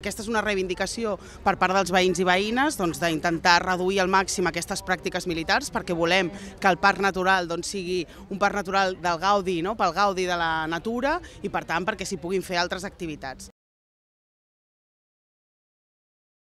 Aquesta és una reivindicació per part dels veïns i veïnes doncs, d'intentar doncs, reduir al màxim aquestes pràctiques militars perquè volem que el parc natural doncs, sigui un parc natural del gaudi, no? pel gaudi de la natura i per tant perquè s'hi puguin fer altres activitats.